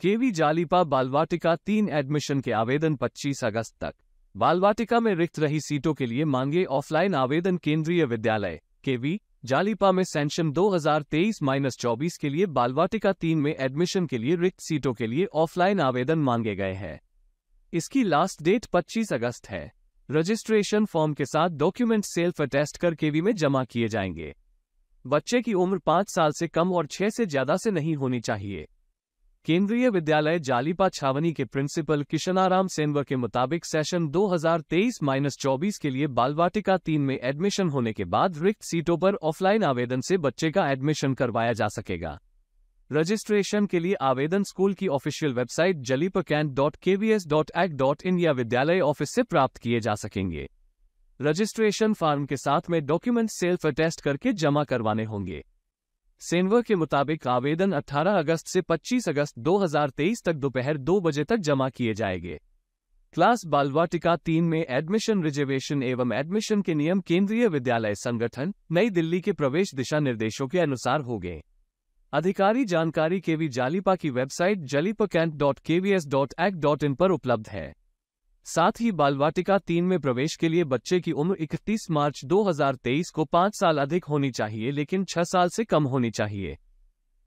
केवी जालीपा बालवाटिका तीन एडमिशन के आवेदन 25 अगस्त तक बालवाटिका में रिक्त रही सीटों के लिए मांगे ऑफलाइन आवेदन केंद्रीय विद्यालय केवी जालीपा में सेंशन 2023-24 के लिए बालवाटिका तीन में एडमिशन के लिए रिक्त सीटों के लिए ऑफलाइन आवेदन मांगे गए हैं इसकी लास्ट डेट 25 अगस्त है रजिस्ट्रेशन फॉर्म के साथ डॉक्यूमेंट सेल्फ अटेस्ट कर केवी में जमा किए जाएंगे बच्चे की उम्र पाँच साल से कम और छह से ज्यादा से नहीं होनी चाहिए केंद्रीय विद्यालय जालीपा छावनी के प्रिंसिपल किशनाराम सेनवर के मुताबिक सेशन 2023-24 के लिए बालवाटिका तीन में एडमिशन होने के बाद रिक्त सीटों पर ऑफलाइन आवेदन से बच्चे का एडमिशन करवाया जा सकेगा रजिस्ट्रेशन के लिए आवेदन स्कूल की ऑफिशियल वेबसाइट जलीपकैंट dot K S dot dot in या विद्यालय ऑफिस से प्राप्त किए जा सकेंगे रजिस्ट्रेशन फॉर्म के साथ में डॉक्यूमेंट सेल्फ अटेस्ट करके जमा करवाने होंगे सेनवर के मुताबिक आवेदन 18 अगस्त से 25 अगस्त 2023 तक दोपहर 2 बजे तक जमा किए जाएंगे क्लास बालवाटिका तीन में एडमिशन रिजर्वेशन एवं एडमिशन के नियम केंद्रीय विद्यालय संगठन नई दिल्ली के प्रवेश दिशा निर्देशों के अनुसार हो गए अधिकारी जानकारी केवी जालीपा की website Jalipa dot dot dot in पर उपलब्ध है साथ ही बालवाटिका तीन में प्रवेश के लिए बच्चे की उम्र 31 मार्च 2023 को पाँच साल अधिक होनी चाहिए लेकिन छह साल से कम होनी चाहिए